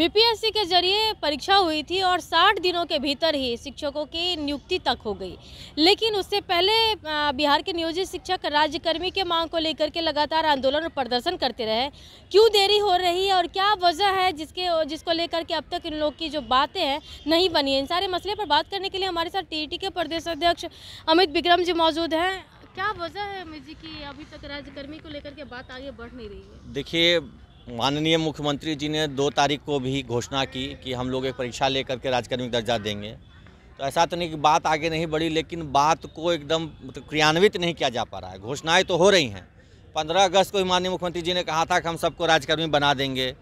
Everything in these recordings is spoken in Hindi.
बीपीएससी के जरिए परीक्षा हुई थी और 60 दिनों के भीतर ही शिक्षकों की नियुक्ति तक हो गई लेकिन उससे पहले बिहार के नियोजित शिक्षक राज्यकर्मी के मांग को लेकर के लगातार आंदोलन और प्रदर्शन करते रहे क्यों देरी हो रही है और क्या वजह है जिसके जिसको लेकर के अब तक इन लोग की जो बातें हैं नहीं बनी है इन सारे मसले पर बात करने के लिए हमारे साथ टी के प्रदेश अध्यक्ष अमित बिक्रम जी मौजूद हैं क्या वजह है अमित जी की अभी तक राज्यकर्मी को लेकर के बात आगे बढ़ नहीं रही है देखिए माननीय मुख्यमंत्री जी ने दो तारीख को भी घोषणा की कि हम लोग एक परीक्षा लेकर के राजकर्मिक दर्जा देंगे तो ऐसा तो नहीं कि बात आगे नहीं बढ़ी लेकिन बात को एकदम तो क्रियान्वित नहीं किया जा पा रहा है घोषणाएँ तो हो रही हैं पंद्रह अगस्त को ही माननीय मुख्यमंत्री जी ने कहा था कि हम सबको राजकर्मी बना देंगे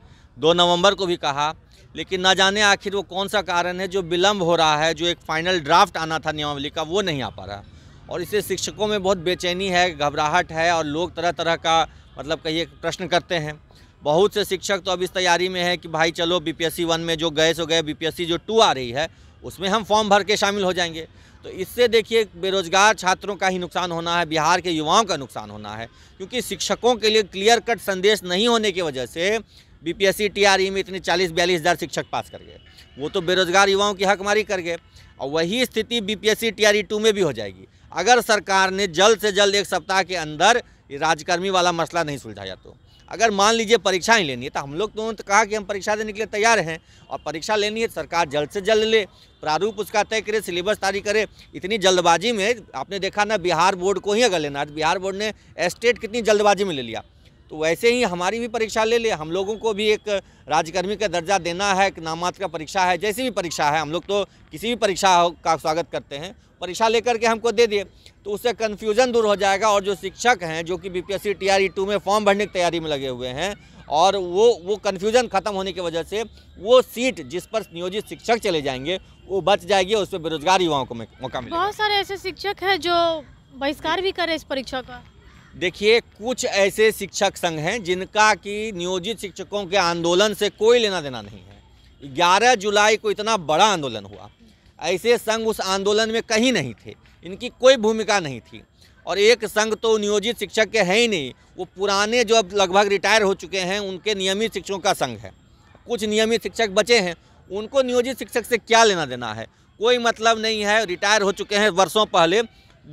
दो नवंबर को भी कहा लेकिन ना जाने आखिर वो कौन सा कारण है जो विलम्ब हो रहा है जो एक फाइनल ड्राफ्ट आना था नियमावली का वो नहीं आ पा रहा और इससे शिक्षकों में बहुत बेचैनी है घबराहट है और लोग तरह तरह का मतलब कहिए प्रश्न करते हैं बहुत से शिक्षक तो अब इस तैयारी में है कि भाई चलो बीपीएससी वन में जो गए सो गए बी जो टू आ रही है उसमें हम फॉर्म भर के शामिल हो जाएंगे तो इससे देखिए बेरोजगार छात्रों का ही नुकसान होना है बिहार के युवाओं का नुकसान होना है क्योंकि शिक्षकों के लिए क्लियर कट संदेश नहीं होने की वजह से बीपीएससी टीआरई e में इतने चालीस बयालीस हज़ार शिक्षक पास कर गए वो तो बेरोजगार युवाओं की हकमारी कर गए और वही स्थिति बी पी टू में भी हो जाएगी अगर सरकार ने जल्द से जल्द एक सप्ताह के अंदर ये राजकर्मी वाला मसला नहीं सुलझाया तो अगर मान लीजिए परीक्षा ही लेनी है तो हम लोग तो उन्होंने कहा कि हम परीक्षा देने के लिए तैयार हैं और परीक्षा लेनी है सरकार जल्द से जल्द ले प्रारूप उसका तय करे सिलेबस तारी करे इतनी जल्दबाजी में आपने देखा ना बिहार बोर्ड को ही अगर लेना है तो बिहार बोर्ड ने एस्टेट कितनी जल्दबाजी में ले लिया तो वैसे ही हमारी भी परीक्षा ले ले हम लोगों को भी एक राजकर्मी का दर्जा देना है एक नामात का परीक्षा है जैसी भी परीक्षा है हम लोग तो किसी भी परीक्षा का स्वागत करते हैं परीक्षा लेकर के हमको दे दिए तो उससे कन्फ्यूजन दूर हो जाएगा और जो शिक्षक हैं जो कि B P S C T R E two में फॉर्म भरने की तैयारी में लगे हुए हैं और वो वो कन्फ्यूजन खत्म होने की वजह से वो सीट जिस पर नियोजित शिक्षक चले जाएंगे वो बच जाएगी और उस पर बेरोजगार युवाओं को मौका मिलेगा बहुत सारे ऐसे शिक्षक हैं जो बहिष्कार भी करे इस परीक्षा का देखिए कुछ ऐसे शिक्षक संघ हैं जिनका कि नियोजित शिक्षकों के आंदोलन से कोई लेना देना नहीं है ग्यारह जुलाई को इतना बड़ा आंदोलन हुआ ऐसे संघ उस आंदोलन में कहीं नहीं थे इनकी कोई भूमिका नहीं थी और एक संघ तो नियोजित शिक्षक के हैं ही नहीं वो पुराने जो अब लगभग रिटायर हो चुके हैं उनके नियमित शिक्षकों का संघ है कुछ नियमित शिक्षक बचे हैं उनको नियोजित शिक्षक से क्या लेना देना है कोई मतलब नहीं है रिटायर हो चुके हैं वर्षों पहले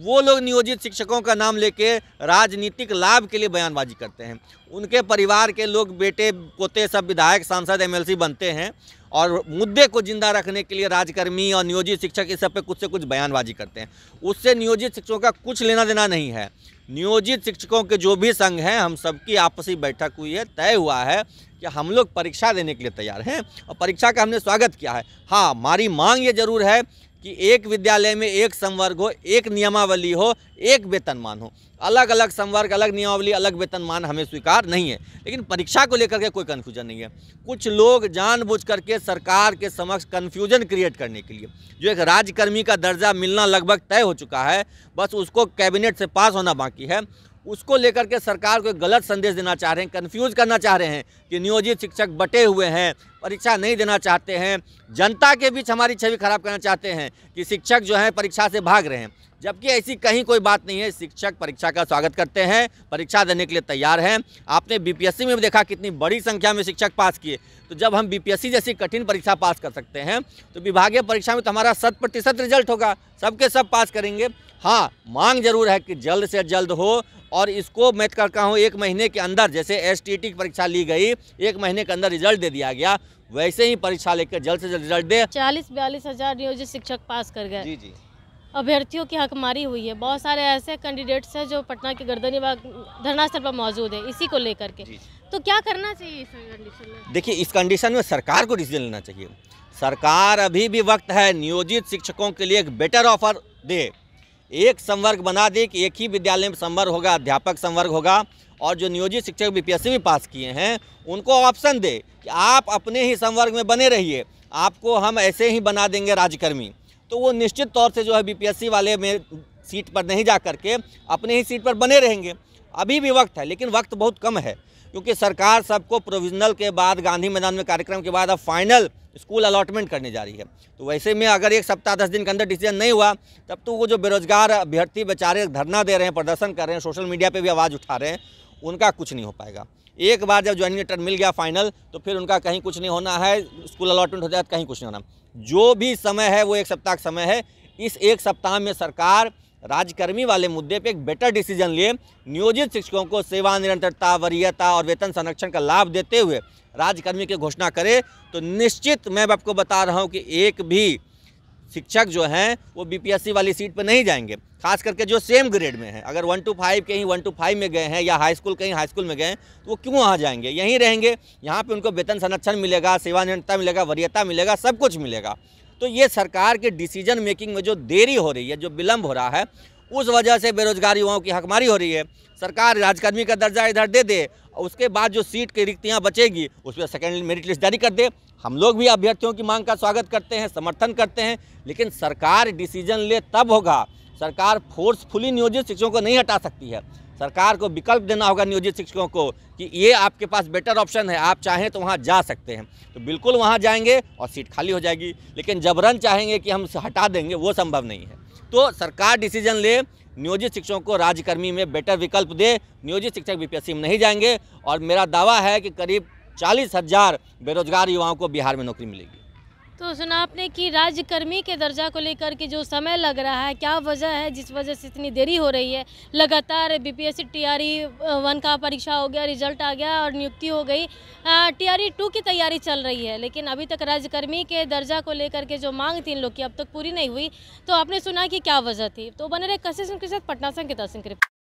वो लोग नियोजित शिक्षकों का नाम लेके राजनीतिक लाभ के लिए बयानबाजी करते हैं उनके परिवार के लोग बेटे पोते सब विधायक सांसद एमएलसी बनते हैं और मुद्दे को जिंदा रखने के लिए राजकर्मी और नियोजित शिक्षक इस सब पे कुछ से कुछ बयानबाजी करते हैं उससे नियोजित शिक्षकों का कुछ लेना देना नहीं है नियोजित शिक्षकों के जो भी संघ हैं हम सबकी आपसी बैठक हुई है तय हुआ है कि हम लोग परीक्षा देने के लिए तैयार हैं और परीक्षा का हमने स्वागत किया है हाँ हमारी मांग ये जरूर है कि एक विद्यालय में एक संवर्ग हो एक नियमावली हो एक वेतनमान हो अलग अलग संवर्ग अलग नियमावली अलग वेतनमान हमें स्वीकार नहीं है लेकिन परीक्षा को लेकर के कोई कन्फ्यूजन नहीं है कुछ लोग जानबूझ करके सरकार के समक्ष कन्फ्यूजन क्रिएट करने के लिए जो एक राज्यकर्मी का दर्जा मिलना लगभग तय हो चुका है बस उसको कैबिनेट से पास होना बाकी है उसको लेकर के सरकार को एक गलत संदेश देना चाह रहे हैं कन्फ्यूज करना चाह रहे हैं कि नियोजित शिक्षक बटे हुए हैं परीक्षा नहीं देना चाहते हैं जनता के बीच हमारी छवि खराब करना चाहते हैं कि शिक्षक जो हैं परीक्षा से भाग रहे हैं जबकि ऐसी कहीं कोई बात नहीं है शिक्षक परीक्षा का स्वागत करते हैं परीक्षा देने के लिए तैयार हैं आपने बीपीएससी में भी देखा कितनी बड़ी संख्या में शिक्षक पास किए तो जब हम बीपीएससी जैसी कठिन परीक्षा पास कर सकते हैं तो विभागीय परीक्षा में तो हमारा शत प्रतिशत रिजल्ट होगा सबके सब पास करेंगे हाँ मांग जरूर है कि जल्द से जल्द हो और इसको मैं करता हूँ एक महीने के अंदर जैसे एस की परीक्षा ली गई एक महीने के अंदर रिजल्ट दे दिया गया वैसे ही परीक्षा लेकर जल्द से जल्द रिजल्ट दे चालीस बयालीस हजार नियोजित शिक्षक पास कर गए जी जी अभ्यर्थियों की हकमारी हुई है बहुत सारे ऐसे कैंडिडेट्स हैं जो पटना के गर्दनी बाग धरना स्थल पर मौजूद है इसी को लेकर के तो क्या करना चाहिए इस कंडीशन में देखिए इस कंडीशन में सरकार को डिसीजन लेना चाहिए सरकार अभी भी वक्त है नियोजित शिक्षकों के लिए एक बेटर ऑफर दे एक संवर्ग बना दे कि एक ही विद्यालय में संवर्ग होगा अध्यापक संवर्ग होगा और जो नियोजित शिक्षक बीपीएससी भी पास किए हैं उनको ऑप्शन दे कि आप अपने ही संवर्ग में बने रहिए आपको हम ऐसे ही बना देंगे राज्यकर्मी तो वो निश्चित तौर से जो है बीपीएससी वाले में सीट पर नहीं जा करके अपने ही सीट पर बने रहेंगे अभी भी वक्त है लेकिन वक्त बहुत कम है क्योंकि सरकार सबको प्रोविजनल के बाद गांधी मैदान में कार्यक्रम के बाद अब फाइनल स्कूल अलॉटमेंट करने जा रही है तो वैसे में अगर एक सप्ताह दस दिन के अंदर डिसीजन नहीं हुआ तब तो वो जो बेरोजगार अभ्यर्थी बेचारे धरना दे रहे हैं प्रदर्शन कर रहे हैं सोशल मीडिया पर भी आवाज़ उठा रहे हैं उनका कुछ नहीं हो पाएगा एक बार जब ज्वाइनिंग लेटर मिल गया फाइनल तो फिर उनका कहीं कुछ नहीं होना है स्कूल अलॉटमेंट हो जाए कहीं कुछ नहीं होना जो भी समय है वो एक सप्ताह का समय है इस एक सप्ताह में सरकार राजकर्मी वाले मुद्दे पे एक बेटर डिसीजन लिए नियोजित शिक्षकों को सेवा निरंतरता वरीयता और वेतन संरक्षण का लाभ देते हुए राजकर्मी की घोषणा करे तो निश्चित मैं आपको बता रहा हूँ कि एक भी शिक्षक जो हैं वो बीपीएससी वाली सीट पर नहीं जाएंगे खास करके जो सेम ग्रेड में हैं अगर वन टू फाइव कहीं वन टू फाइव में गए हैं या हाई स्कूल कहीं हाई स्कूल में गए हैं तो वो क्यों वहाँ जाएंगे यहीं रहेंगे यहाँ पे उनको वेतन संरक्षण मिलेगा सेवा निरंतरता मिलेगा वरीयता मिलेगा सब कुछ मिलेगा तो ये सरकार के डिसीजन मेकिंग में जो देरी हो रही है जो विलम्ब हो रहा है उस वजह से बेरोजगार युवाओं की हकमारी हो रही है सरकार राजकर्मी का दर्जा इधर दे दे और उसके बाद जो सीट की रिक्तियाँ बचेगी उस पर सेकेंड मेरिट लिस्ट जारी कर दे हम लोग भी अभ्यर्थियों की मांग का स्वागत करते हैं समर्थन करते हैं लेकिन सरकार डिसीजन ले तब होगा सरकार फोर्सफुली नियोजित शिक्षकों को नहीं हटा सकती है सरकार को विकल्प देना होगा नियोजित शिक्षकों को कि ये आपके पास बेटर ऑप्शन है आप चाहें तो वहाँ जा सकते हैं तो बिल्कुल वहाँ जाएंगे और सीट खाली हो जाएगी लेकिन जबरन चाहेंगे कि हम हटा देंगे वो संभव नहीं है तो सरकार डिसीजन ले नियोजित शिक्षकों को राज्यकर्मी में बेटर विकल्प दे नियोजित शिक्षक बीपीएससी में नहीं जाएंगे और मेरा दावा है कि करीब चालीस हज़ार बेरोजगार युवाओं को बिहार में नौकरी मिलेगी तो सुना आपने कि राज्यकर्मी के दर्जा को लेकर के जो समय लग रहा है क्या वजह है जिस वजह से इतनी देरी हो रही है लगातार बीपीएससी टीआरई e, वन का परीक्षा हो गया रिजल्ट आ गया और नियुक्ति हो गई टीआरई e टू की तैयारी चल रही है लेकिन अभी तक राज्यकर्मी के दर्जा को लेकर के जो मांग थी इन लोग की अब तक पूरी नहीं हुई तो आपने सुना कि क्या वजह थी तो बने रहे कशिश के साथ पटना संग दर्शन सिंह